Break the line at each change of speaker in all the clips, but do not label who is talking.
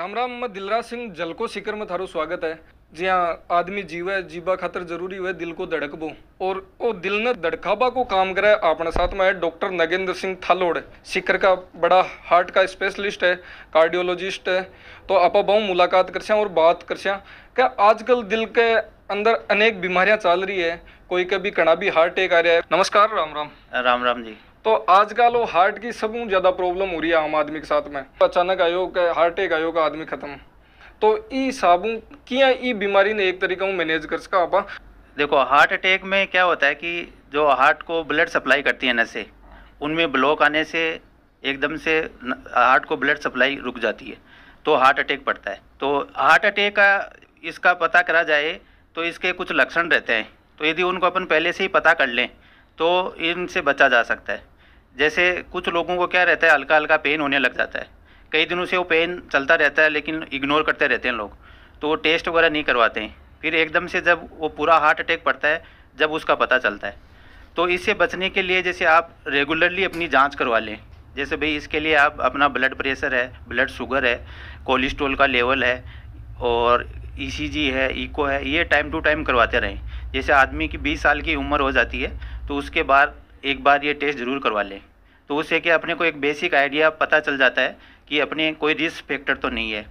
राम રામ રામ માં દિલરાજ સિંહ જલકો સિકર માં તારું સ્વાગત હે જ્યાં આદમી જીવે જીવા खातर जरूरी હોય दिल को धड़कबो और वो दिल ने धड़काबा को काम करे अपने साथ में है डॉक्टर नगेंद्र सिंह थालोड़ सिकर का बड़ा हार्ट का स्पेशलिस्ट है कार्डियोलॉजिस्ट है तो आप बहु मुलाकात कर सियाँ और बात कर सियाँ क्या आजकल दिल के अंदर अनेक बीमारियां चल रही है कोई कभी कड़ा भी हार्ट अटैक आ रहा है नमस्कार राम राम राम राम जी तो आजकल वो हार्ट की सब ज़्यादा प्रॉब्लम हो रही है आम आदमी के साथ में अचानक आयो का हार्ट अटैक आयो का आदमी ख़त्म तो ई साबुन किया ई बीमारी ने एक तरीका मैनेज कर सका आप देखो हार्ट अटैक में क्या होता है कि
जो हार्ट को ब्लड सप्लाई करती है नशे उनमें ब्लॉक आने से एकदम से हार्ट को ब्लड सप्लाई रुक जाती है तो हार्ट अटैक पड़ता है तो हार्ट अटैक का इसका पता करा जाए तो इसके कुछ लक्षण रहते हैं तो यदि उनको अपन पहले से ही पता कर लें तो इनसे बचा जा सकता है जैसे कुछ लोगों को क्या रहता है हल्का हल्का पेन होने लग जाता है कई दिनों से वो पेन चलता रहता है लेकिन इग्नोर करते रहते हैं लोग तो वो टेस्ट वगैरह नहीं करवाते हैं फिर एकदम से जब वो पूरा हार्ट अटैक पड़ता है जब उसका पता चलता है तो इससे बचने के लिए जैसे आप रेगुलरली अपनी जाँच करवा लें जैसे भाई इसके लिए आप अपना ब्लड प्रेशर है ब्लड शुगर है कोलेस्ट्रोल का लेवल है और ई e है इको है ये टाइम टू टाइम करवाते रहें जैसे आदमी की 20 साल की उम्र हो जाती है तो उसके बाद एक बार ये टेस्ट ज़रूर करवा लें तो उससे क्या अपने को एक बेसिक आइडिया पता चल जाता है कि अपने कोई रिस्क फैक्टर तो नहीं है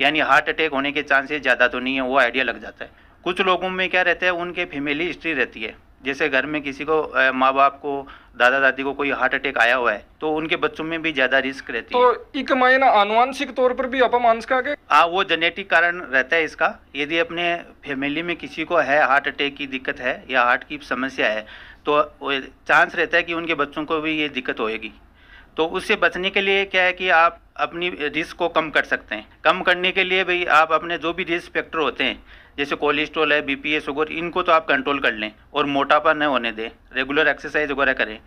यानी हार्ट अटैक होने के चांसेस ज़्यादा तो नहीं है वो आइडिया लग जाता है कुछ लोगों में क्या रहता है उनके फैमिली हिस्ट्री रहती है जैसे घर में किसी को माँ बाप को दादा दादी को कोई हार्ट अटैक आया हुआ है तो उनके बच्चों में भी ज्यादा रिस्क रहती
तो है एक मायना आनुवंशिक तौर पर भी मानस का
हाँ वो जेनेटिक कारण रहता है इसका यदि अपने फैमिली में किसी को है हार्ट अटैक की दिक्कत है या हार्ट की समस्या है तो चांस रहता है कि उनके बच्चों को भी ये दिक्कत होएगी तो उससे बचने के लिए क्या है कि आप अपनी रिस्क को कम कर सकते हैं कम करने के लिए भाई आप अपने जो भी रिस्क फैक्टर होते हैं जैसे कोलेस्ट्रॉल है बीपी है शुगर इनको तो आप कंट्रोल कर लें और मोटापा न होने दें रेगुलर एक्सरसाइज वगैरह करें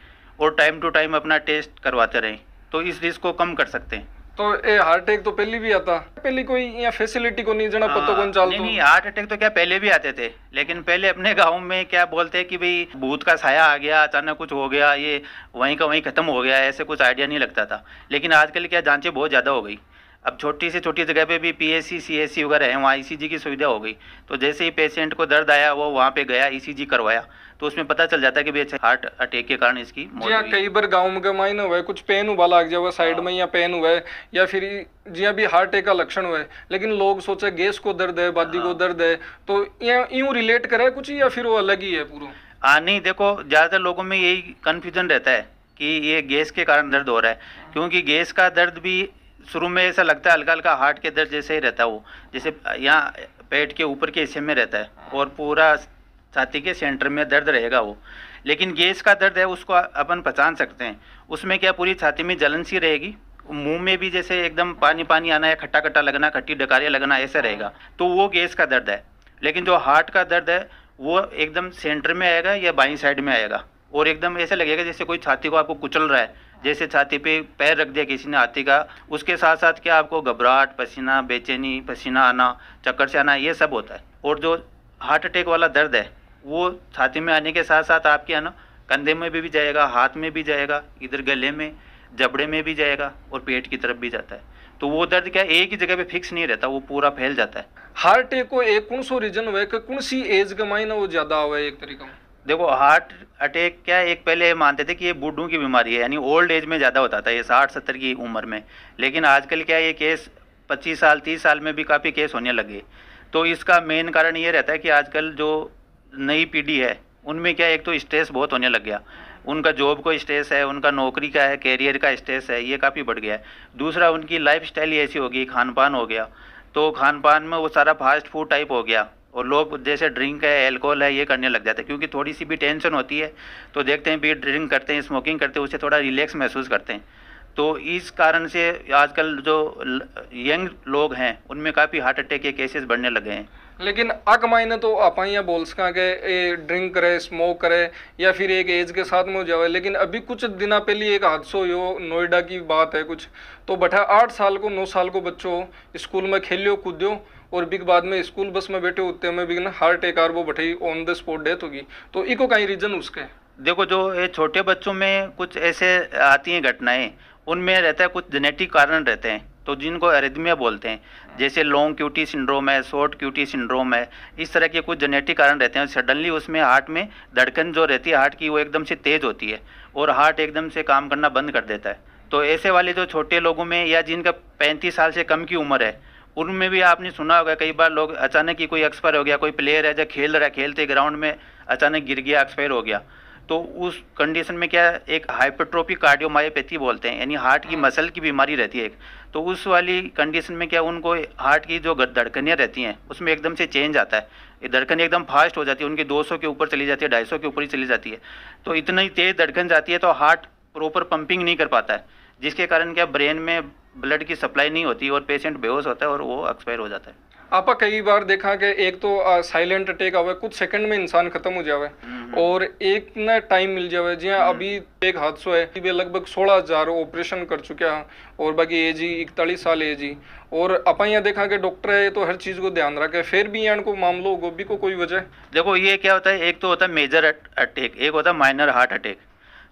और टाइम टू टाइम अपना टेस्ट करवाते रहें तो इस रिस्क को कम कर सकते हैं
तो ए हार्ट अटैक तो पहले भी आता पहले कोई या फैसिलिटी को नहीं जाना पता हाँ, कौन चाल नहीं, नहीं
हार्ट अटैक तो क्या पहले भी आते थे लेकिन पहले अपने गांव में क्या बोलते हैं कि भाई भूत का साया आ गया अचानक कुछ हो गया ये वहीं का वहीं खत्म हो गया ऐसे कुछ आइडिया नहीं लगता था लेकिन आजकल क्या जांचें बहुत ज़्यादा हो गई अब छोटी से छोटी जगह पे भी P S C C S C वगैरह है वहाँ ई सी जी की सुविधा हो गई तो जैसे ही पेशेंट को दर्द आया वो वहाँ पे गया ई सी जी करवाया तो उसमें पता चल जाता है कि भाई अच्छा हार्ट अटैक के कारण इसकी मौत जी हाँ,
कई बार गाँव में माइन हुआ कुछ पेन हुआ लग जाए साइड में या पेन हुआ है या फिर जी अभी हार्ट अटैक का लक्षण हुआ है लेकिन लोग सोचे गैस को दर्द है बादी को हाँ। दर्द है तो यूँ रिलेट करे कुछ या फिर वो अलग ही है पूरा हाँ नहीं देखो
ज़्यादातर लोगों में यही कन्फ्यूजन रहता है कि ये गैस के कारण दर्द हो रहा है हाँ। क्योंकि गैस का दर्द भी शुरू में ऐसा लगता है हल्का हल्का हार्ट के दर्द जैसे ही रहता है वो जैसे यहाँ पेट के ऊपर के हिस्से में रहता है हाँ। और पूरा छाती के सेंटर में दर्द रहेगा वो लेकिन गैस का दर्द है उसको अपन पहचान सकते हैं उसमें क्या पूरी छाती में जलन सी रहेगी मुंह में भी जैसे एकदम पानी पानी आना या खट्टा खट्टा लगना खट्टी डकारिया लगना ऐसा हाँ। रहेगा तो वो गैस का दर्द है लेकिन जो हार्ट का दर्द है वो एकदम सेंटर में आएगा या बाई साइड में आएगा और एकदम ऐसे लगेगा जैसे कोई छाती को आपको कुचल रहा है जैसे छाती पे पैर रख दिया किसी ने हाथी का उसके साथ साथ क्या आपको घबराहट पसीना बेचैनी पसीना आना चक्कर से आना ये सब होता है और जो हार्ट अटैक वाला दर्द है वो छाती में आने के साथ साथ आपके है ना कंधे में भी, जाएगा हाथ में भी जाएगा इधर गले में जबड़े में भी जाएगा और पेट की तरफ भी जाता है तो वो दर्द क्या एक ही जगह पे फिक्स नहीं रहता वो पूरा फैल जाता है हार्ट
अटैक को एक कौन सो रीजन हुआ है कौन सी एज का मायना वो ज्यादा हुआ है एक तरीका देखो हार्ट
अटैक क्या एक पहले मानते थे कि ये बूढ़ों की बीमारी है यानी ओल्ड एज में ज़्यादा होता था ये साठ सत्तर की उम्र में लेकिन आजकल क्या ये केस पच्चीस साल तीस साल में भी काफ़ी केस होने लगे तो इसका मेन कारण ये रहता है कि आजकल जो नई पीढ़ी है उनमें क्या एक तो स्ट्रेस बहुत होने लग गया उनका जॉब का स्ट्रेस है उनका नौकरी का है कैरियर का स्ट्रेस है ये काफ़ी बढ़ गया है दूसरा उनकी लाइफ स्टाइल ऐसी होगी खान पान हो गया तो खान पान में वो सारा फास्ट फूड टाइप हो गया और लोग जैसे ड्रिंक है एल्कोहल है ये करने लग जाते हैं क्योंकि थोड़ी सी भी टेंशन होती है तो देखते हैं भी ड्रिंक करते हैं स्मोकिंग करते हैं उससे थोड़ा रिलैक्स महसूस करते हैं तो इस कारण से आजकल जो यंग लोग हैं उनमें काफ़ी हार्ट अटैक के केसेस बढ़ने लगे हैं
लेकिन अक मायने तो आप बोल सका ए, ड्रिंक करे स्मोक करे या फिर एक एज के साथ में हो जाए लेकिन अभी कुछ दिन पहले एक हादसा हो नोएडा की बात है कुछ तो बैठा आठ साल को नौ साल को बच्चों स्कूल में खेलियो कूदियो और बिग बाद में स्कूल बस में बैठे होते में बिग ना हार्ट एक आर वो बैठी ऑन द स्पॉट डेथ होगी तो इको कहीं रीजन उसके देखो जो ये छोटे बच्चों में कुछ ऐसे आती हैं घटनाएं उनमें रहता है कुछ जेनेटिक
कारण रहते हैं तो जिनको एरिदमिया बोलते हैं जैसे लॉन्ग क्यूटी सिंड्रोम है शॉर्ट क्यूटी सिंड्रोम है इस तरह के कुछ जेनेटिक कारण रहते हैं सडनली उसमें हार्ट में धड़कन जो रहती है हार्ट की वो एकदम से तेज़ होती है और हार्ट एकदम से काम करना बंद कर देता है तो ऐसे वाले जो छोटे लोगों में या जिनका पैंतीस साल से कम की उम्र है उनमें भी आपने सुना होगा कई बार लोग अचानक ही कोई एक्सपायर हो गया कोई प्लेयर है जो खेल रहा है खेलते ग्राउंड में अचानक गिर गया एक्सपायर हो गया तो उस कंडीशन में क्या एक हाइपोट्रोपिक कार्डियोमायोपैथी बोलते हैं यानी हार्ट की मसल हाँ। की बीमारी रहती है एक तो उस वाली कंडीशन में क्या उनको हार्ट की जो धड़कनियाँ रहती हैं उसमें एकदम से चेंज आता है धड़कन एकदम फास्ट हो जाती है उनकी 200 के ऊपर चली जाती है ढाई के ऊपर ही चली जाती है तो इतनी तेज़ धड़कन जाती है तो हार्ट प्रॉपर पंपिंग नहीं कर पाता है जिसके कारण क्या ब्रेन में ब्लड की सप्लाई नहीं होती और पेशेंट बेहोश होता है और वो एक्सपायर हो जाता है
आपा कई बार देखा कि एक तो साइलेंट अटैक आवे कुछ सेकंड में इंसान खत्म हो जावे हम्म। और एक ना टाइम मिल जावे जी हम्म। अभी एक हादसा है वे लगभग सोलह हजार ऑपरेशन कर चुके हैं और बाकी ए जी इकतालीस साल ए जी और अपा यहाँ देखा कि डॉक्टर है तो हर चीज को ध्यान रखे फिर भी यहाँ को मामलों गोभी को कोई वजह देखो ये क्या होता है एक तो होता है मेजर अटैक एक होता है
माइनर हार्ट अटैक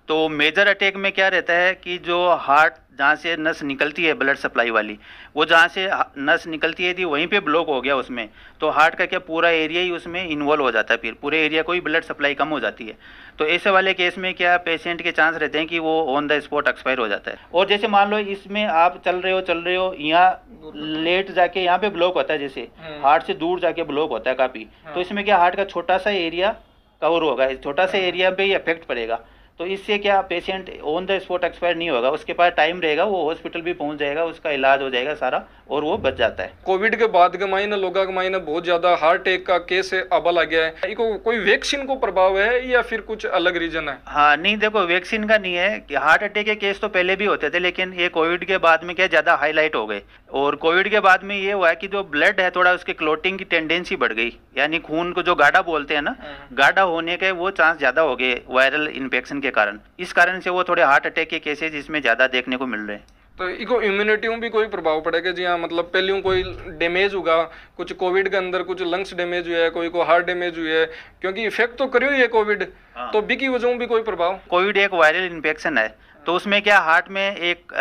तो मेजर अटैक में क्या रहता है कि जो हार्ट जहाँ से नस निकलती है ब्लड सप्लाई वाली वो जहाँ से नस निकलती है थी वहीं पे ब्लॉक हो गया उसमें तो हार्ट का क्या पूरा एरिया ही उसमें इन्वॉल्व हो जाता है फिर पूरे एरिया को ही ब्लड सप्लाई कम हो जाती है तो ऐसे वाले केस में क्या पेशेंट के चांस रहते हैं कि वो ऑन द स्पॉट एक्सपायर हो जाता है और जैसे मान लो इसमें आप चल रहे हो चल रहे हो यहाँ लेट जाके यहाँ पे ब्लॉक होता है जैसे हार्ट हम्म। से दूर जाके ब्लॉक होता है काफ़ी तो हाँ। इसमें क्या हार्ट का छोटा सा एरिया कवर होगा छोटा सा एरिया हाँ। पे ही इफेक्ट पड़ेगा तो इससे क्या patient on the spot expire नहीं होगा उसके पास टाइम रहेगा वो हॉस्पिटल भी पहुंच जाएगा उसका इलाज हो जाएगा सारा और वो बच जाता है
कोविड के बाद के मायने लोगों के मायने बहुत ज्यादा हार्ट अटैक का केस अबल आ गया है को, कोई वैक्सीन को प्रभाव है या फिर कुछ अलग रीजन है
हाँ नहीं देखो वैक्सीन का नहीं है कि हार्ट अटैक के केस तो पहले भी होते थे लेकिन ये कोविड के बाद में क्या ज्यादा हाईलाइट हो गए और कोविड के बाद में ये हुआ है कि जो ब्लड है थोड़ा उसके क्लोटिंग की टेंडेंसी बढ़ गई यानी खून को जो गाढ़ा बोलते हैं ना हाँ। गाढ़ा होने के वो चांस ज्यादा हो गए वायरल इन्फेक्शन के कारण इस कारण से वो थोड़े हार्ट अटैक के केसेज इसमें ज़्यादा देखने को मिल रहे हैं
तो इको इम्यूनिटी में भी कोई प्रभाव पड़ेगा जी हाँ मतलब पहले कोई डैमेज होगा कुछ कोविड के अंदर कुछ लंग्स डैमेज हुए है कोई को हार्ट डैमेज हुए तो है क्योंकि इफेक्ट तो करी हुई है कोविड हाँ। तो बी की वजह भी कोई प्रभाव कोविड एक वायरल इन्फेक्शन है तो उसमें क्या हार्ट में एक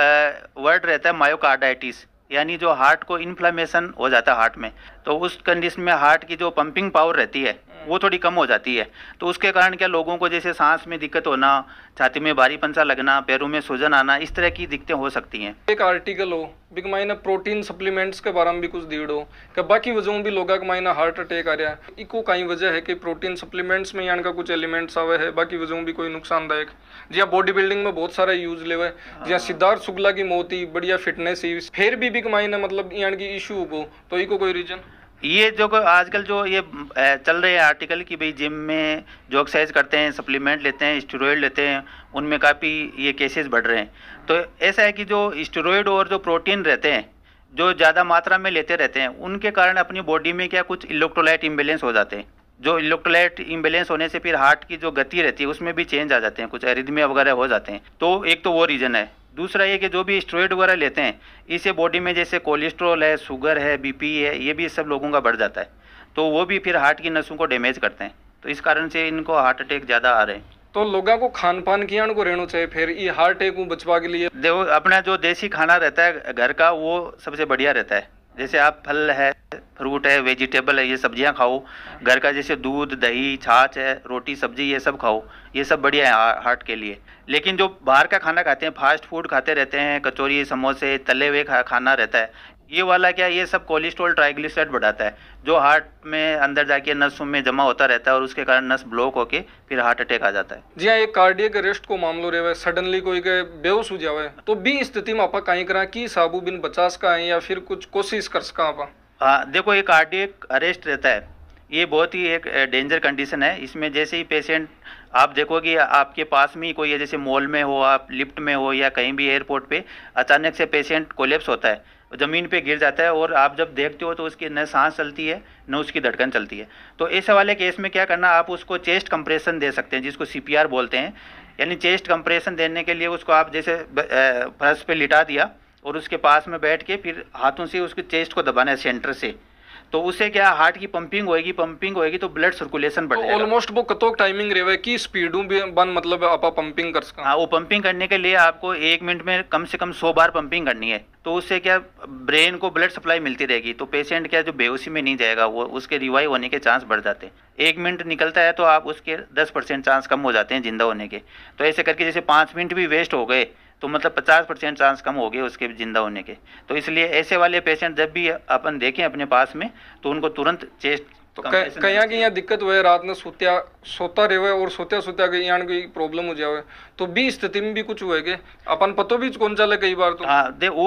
वर्ड
रहता है मायोकार्डाइटिस यानी जो हार्ट को इन्फ्लामेशन हो जाता है हार्ट में तो उस कंडीशन में हार्ट की जो पंपिंग पावर रहती है वो थोड़ी कम हो जाती है तो उसके कारण क्या लोगों को जैसे सांस में दिक्कत होना छाती में भारी पंसा लगना पैरों में सूजन आना इस तरह की दिक्कतें हो सकती हैं
एक आर्टिकल हो बिक मायने प्रोटीन सप्लीमेंट्स के बारे में भी कुछ दीड़ हो क्या बाकी वजहों भी लोगों का मायने हार्ट अटैक आ रहा है इको कई वजह है कि प्रोटीन सप्लीमेंट्स में यहाँ का कुछ एलिमेंट्स आवे है बाकी वजहों भी कोई नुकसानदायक जिया बॉडी बिल्डिंग में बहुत सारा यूज ले हुए जिया सिद्धार्थ शुक्ला की मौत ही बढ़िया फिटनेस ही फिर भी बिक मायने मतलब यहाँ की इशू हो तो इको कोई रीजन ये जो आजकल
जो ये चल रहे हैं आर्टिकल कि भाई जिम में जो एक्सरसाइज करते हैं सप्लीमेंट लेते हैं स्टेरॉयड लेते हैं उनमें काफ़ी ये केसेस बढ़ रहे हैं तो ऐसा है कि जो स्टेरॉयड और जो प्रोटीन रहते हैं जो ज़्यादा मात्रा में लेते रहते हैं उनके कारण अपनी बॉडी में क्या कुछ इलेक्ट्रोलाइट इम्बेलेंस हो जाते हैं जो इलेक्ट्रोलाइट इम्बेलेंस होने से फिर हार्ट की जो गति रहती है उसमें भी चेंज आ जाते हैं कुछ एरिदमिया वगैरह हो जाते हैं तो एक तो वो रीज़न है दूसरा ये कि जो भी स्ट्रोइड वगैरह लेते हैं इसे बॉडी में जैसे कोलेस्ट्रोल है शुगर है बीपी है ये भी सब लोगों का बढ़ जाता है तो वो भी फिर हार्ट की नसों को डैमेज करते हैं तो इस कारण से इनको हार्ट अटैक ज़्यादा आ रहे हैं
तो लोगों को खान पान की को रहना चाहिए फिर ये हार्ट अटैक बचवा के लिए देखो अपना जो देसी खाना रहता
है घर का वो सबसे बढ़िया रहता है जैसे आप फल है फ्रूट है वेजिटेबल है ये सब्जियाँ खाओ घर का जैसे दूध दही छाछ है रोटी सब्जी ये सब खाओ ये सब बढ़िया है हार्ट के लिए लेकिन जो बाहर का खाना खाते हैं फास्ट फूड खाते रहते हैं कचौरी समोसे तले हुए खा, खाना रहता है ये वाला क्या ये सब कोलेस्ट्रॉल ट्राइग्लिसराइड बढ़ाता है जो हार्ट में अंदर जाके नसों में जमा होता रहता है और उसके कारण नस ब्लॉक होके फिर हार्ट अटैक आ जाता है
जी हाँ एक कार्डियक अरेस्ट को मामलो रहे सडनली कोई के बेहोश हो जाए तो भी स्थिति में आप कहीं करा की साबू बिन बचा सका या फिर कुछ कोशिश कर सका आप आ, देखो ये कार्डियक अरेस्ट रहता
है ये बहुत ही एक डेंजर कंडीशन है इसमें जैसे ही पेशेंट आप देखोगे आपके पास में ही कोई है जैसे मॉल में हो आप लिफ्ट में हो या कहीं भी एयरपोर्ट पे अचानक से पेशेंट कोलेप्स होता है ज़मीन पे गिर जाता है और आप जब देखते हो तो उसकी न सांस चलती है न उसकी धड़कन चलती है तो ऐसे वाले केस में क्या करना आप उसको चेस्ट कंप्रेशन दे सकते हैं जिसको सी बोलते हैं यानी चेस्ट कंप्रेशन देने के लिए उसको आप जैसे फर्श पर लिटा दिया और उसके पास में बैठ के फिर हाथों से उसके चेस्ट को दबाना है सेंटर से तो उसे क्या हार्ट की पंपिंग होएगी पंपिंग होएगी तो ब्लड सर्कुलेशन बढ़ तो जाएगा ऑलमोस्ट वो कतो टाइमिंग रहे की स्पीड भी बन मतलब आप पंपिंग कर सकते हाँ वो पंपिंग करने के लिए आपको एक मिनट में कम से कम सौ बार पंपिंग करनी है तो उससे क्या ब्रेन को ब्लड सप्लाई मिलती रहेगी तो पेशेंट क्या जो बेहोशी में नहीं जाएगा वो उसके रिवाइव होने के चांस बढ़ जाते हैं एक मिनट निकलता है तो आप उसके दस परसेंट चांस कम हो जाते हैं ज़िंदा होने के तो ऐसे करके जैसे पाँच मिनट भी वेस्ट हो गए तो मतलब पचास परसेंट चांस कम हो गए उसके ज़िंदा होने के तो इसलिए ऐसे वाले पेशेंट जब भी अपन देखें अपने पास में तो उनको तुरंत चेस्ट
तो તો કયા કયા દિક્કત रात में सोत्या सोता रहे और सोत्या सोत्या कहीं यहाँ कोई प्रॉब्लम हो जाए तो भी स्थिति में भी कुछ हुए के अपन पतो भी कौन चले कई बार तो हाँ दे वो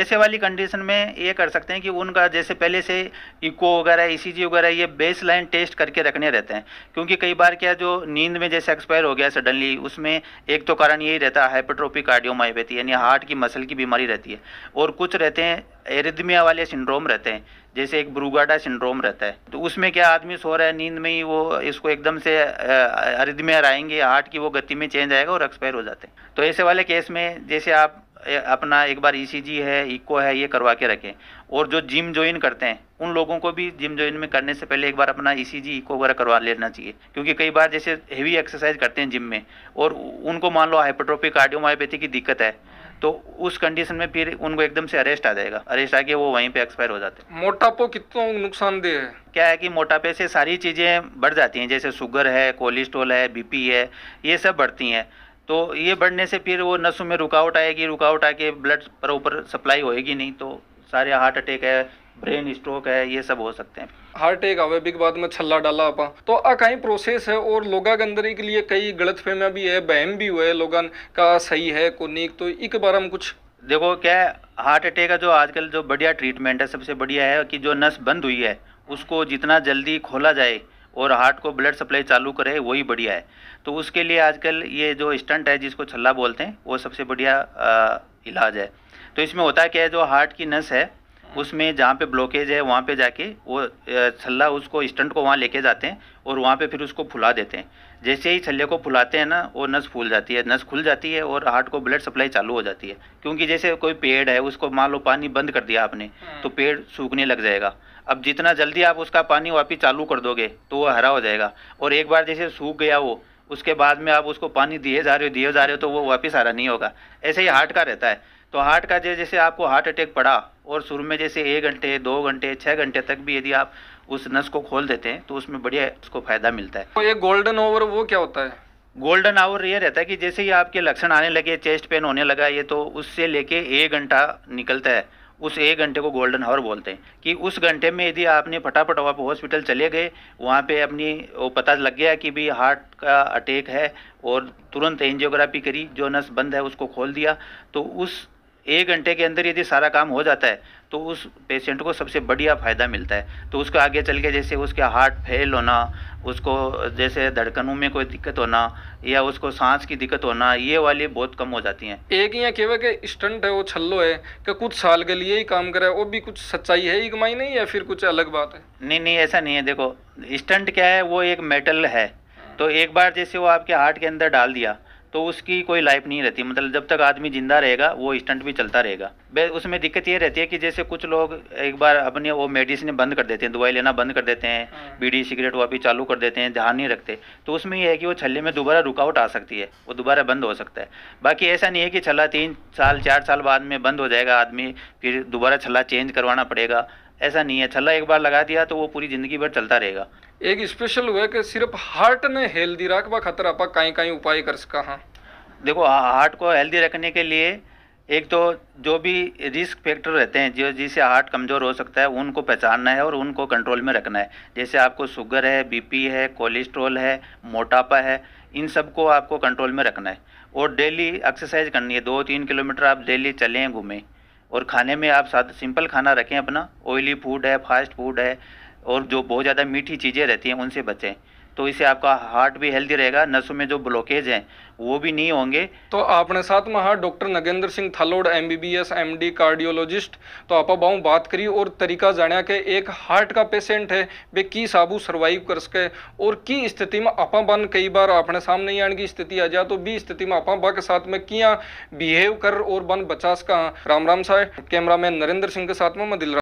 ऐसे वाली कंडीशन में ये कर सकते हैं कि उनका जैसे पहले से इको वगैरह ई e वगैरह ये बेस लाइन टेस्ट करके रखने रहते हैं क्योंकि कई बार क्या जो नींद में जैसे एक्सपायर हो गया सडनली उसमें एक तो कारण यही रहता है हाइपोट्रोपिक कार्डियोमायोपैथी यानी हार्ट की मसल की बीमारी रहती है और कुछ रहते हैं एरिदमिया वाले सिंड्रोम रहते हैं जैसे एक ब्रूगाडा सिंड्रोम रहता है तो उसमें क्या आदमी सो रहा है नींद में ही वो इसको एकदम से अरिदमिया आएंगे हार्ट की वो गति में चेंज आएगा और एक्सपायर हो जाते हैं तो ऐसे वाले केस में जैसे आप अपना एक बार ईसीजी e है इको है ये करवा के रखें और जो जिम ज्वाइन करते हैं उन लोगों को भी जिम ज्वाइन में करने से पहले एक बार अपना ईसीजी e इको वगैरह करवा लेना चाहिए क्योंकि कई बार जैसे हेवी एक्सरसाइज करते हैं जिम में और उनको मान लो हाइपोट्रोपिक कार्डियोमायोपैथी की दिक्कत है तो उस कंडीशन में फिर उनको एकदम से अरेस्ट आ जाएगा अरेस्ट आके वो वहीं पे एक्सपायर हो जाते
हैं मोटापो कितना नुकसानदेह है क्या है
कि मोटापे से सारी चीज़ें बढ़ जाती हैं जैसे शुगर है कोलेस्ट्रोल है बीपी है ये सब बढ़ती हैं तो ये बढ़ने से फिर वो नसों में रुकावट आएगी रुकावट आके ब्लड पर ऊपर सप्लाई होएगी नहीं तो सारे हार्ट अटैक है ब्रेन स्ट्रोक है ये सब हो सकते हैं हार्ट एक
आवे बिग बात में छल्ला डाला आप तो आ प्रोसेस है और लोगा के अंदर के लिए कई गलत फहमियाँ भी है बहम भी हुए लोगन का सही है को नीक तो एक बार में कुछ देखो क्या
हार्ट अटैक का जो आजकल जो बढ़िया ट्रीटमेंट है सबसे बढ़िया है कि जो नस बंद हुई है उसको जितना जल्दी खोला जाए और हार्ट को ब्लड सप्लाई चालू करे वही बढ़िया है तो उसके लिए आजकल ये जो स्टंट है जिसको छल्ला बोलते हैं वो सबसे बढ़िया इलाज है तो इसमें होता है क्या है जो हार्ट की नस है हाँ। उसमें जहाँ पे ब्लॉकेज है वहाँ पे जाके वो छल्ला उसको स्टंट को वहाँ लेके जाते हैं और वहाँ पे फिर उसको फुला देते हैं जैसे ही छल्ले को फुलाते हैं ना वो नस फूल जाती है नस खुल जाती है और हार्ट को ब्लड सप्लाई चालू हो जाती है क्योंकि जैसे कोई पेड़ है उसको मान लो पानी बंद कर दिया आपने हाँ। तो पेड़ सूखने लग जाएगा अब जितना जल्दी आप उसका पानी वापिस चालू कर दोगे तो वो हरा हो जाएगा और एक बार जैसे सूख गया वो उसके बाद में आप उसको पानी दिए जा रहे हो दिए जा रहे हो तो वो वापिस हरा नहीं होगा ऐसे ही हार्ट का रहता है तो हार्ट का जो जैसे आपको हार्ट अटैक पड़ा और शुरू में जैसे एक घंटे दो घंटे छः घंटे तक भी यदि आप उस नस को खोल देते हैं तो उसमें बढ़िया उसको फायदा मिलता है
तो ये गोल्डन ओवर वो क्या होता है गोल्डन आवर
ये रहता है कि जैसे ही आपके लक्षण आने लगे चेस्ट पेन होने लगा ये तो उससे लेके एक घंटा निकलता है उस एक घंटे को गोल्डन आवर बोलते हैं कि उस घंटे में यदि आपने फटाफट वहाँ हॉस्पिटल चले गए वहाँ पे अपनी वो पता लग गया कि भी हार्ट का अटैक है और तुरंत एंजियोग्राफी करी जो नस बंद है उसको खोल दिया तो उस एक घंटे के अंदर यदि सारा काम हो जाता है तो उस पेशेंट को सबसे बढ़िया फ़ायदा मिलता है तो उसका आगे चल के जैसे उसके हार्ट फेल होना उसको जैसे धड़कनों में कोई दिक्कत होना या उसको सांस की दिक्कत होना ये वाली बहुत कम हो जाती हैं
एक यहाँ केवल के स्टंट है वो छल्लो है कि कुछ साल के लिए ही काम करे वो भी कुछ सच्चाई है एक नहीं या फिर कुछ अलग बात है नहीं नहीं ऐसा नहीं
है देखो स्टंट क्या है वो एक मेटल है तो एक बार जैसे वो आपके हार्ट के अंदर डाल दिया तो उसकी कोई लाइफ नहीं रहती मतलब जब तक आदमी ज़िंदा रहेगा वो स्टंट भी चलता रहेगा उसमें दिक्कत ये रहती है कि जैसे कुछ लोग एक बार अपने वो मेडिसिन बंद कर देते हैं दवाई लेना बंद कर देते हैं हाँ। बीड़ी सिगरेट अभी चालू कर देते हैं ध्यान नहीं रखते तो उसमें यह है कि वो छल्ले में दोबारा रुकावट आ सकती है वो दोबारा बंद हो सकता है बाकी ऐसा नहीं है कि छला तीन साल चार साल बाद में बंद हो जाएगा आदमी फिर दोबारा छला चेंज करवाना पड़ेगा ऐसा नहीं है छल्ला एक बार लगा दिया तो वो पूरी ज़िंदगी भर चलता रहेगा
एक स्पेशल हुआ कि सिर्फ हार्ट ने हेल्दी रखवा खातर आप कहीं कहीं उपाय कर सका हाँ देखो हार्ट को हेल्दी रखने के लिए एक तो जो भी
रिस्क फैक्टर रहते हैं जो जिसे हार्ट कमज़ोर हो सकता है उनको पहचानना है और उनको कंट्रोल में रखना है जैसे आपको शुगर है बीपी है कोलेस्ट्रॉल है मोटापा है इन सब को आपको कंट्रोल में रखना है और डेली एक्सरसाइज करनी है दो तीन किलोमीटर आप डेली चलें घूमें और खाने में आप साथ सिंपल खाना रखें अपना ऑयली फूड है फास्ट फूड है और जो बहुत ज़्यादा मीठी चीज़ें रहती हैं उनसे बचें तो इससे आपका हार्ट भी हेल्दी रहेगा नसों में जो ब्लॉकेज हैं
वो भी नहीं होंगे तो आपने साथ में हाँ doctor Nagendra Singh Thalod M B B S M D cardiologist तो आप बाहू बात करी और तरीका जाना के एक हार्ट का पेशेंट है वे की साबू सर्वाइव कर सके और की स्थिति में आपा बन कई बार अपने सामने आने की स्थिति आ जाए तो बी स्थिति में आपा बा के साथ में किया बिहेव कर और बन बचा सका राम राम साहब कैमरा मैन नरेंद्र सिंह के साथ में मैं दिल